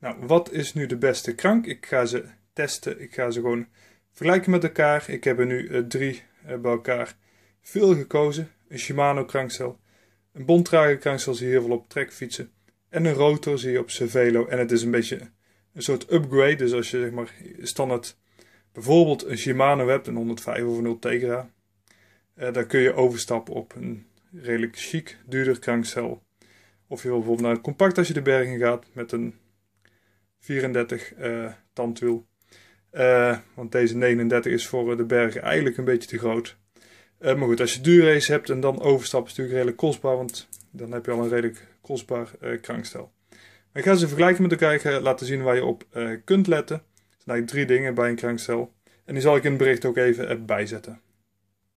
Nou, wat is nu de beste krank? Ik ga ze testen. Ik ga ze gewoon vergelijken met elkaar. Ik heb er nu eh, drie eh, bij elkaar veel gekozen. Een Shimano krankcel, een Bontrager krankcel zie je heel veel op trekfietsen. En een rotor zie je op Cervelo. En het is een beetje een soort upgrade. Dus als je zeg maar standaard bijvoorbeeld een Shimano hebt, een 105 of een 0 Tegra. Uh, dan kun je overstappen op een redelijk chic, duurder krankcel. Of je wil bijvoorbeeld naar het compact als je de bergen gaat met een 34 eh, tandwiel. Eh, want deze 39 is voor eh, de bergen eigenlijk een beetje te groot. maar goed, als je duurrace hebt en dan overstappen is natuurlijk redelijk kostbaar. Want dan heb je al een redelijk kostbaar krankstel. Ik ga ze vergelijken met elkaar. laten zien waar je op kunt letten. Er zijn eigenlijk drie dingen bij een krankstel. En die zal ik in het bericht ook even bijzetten.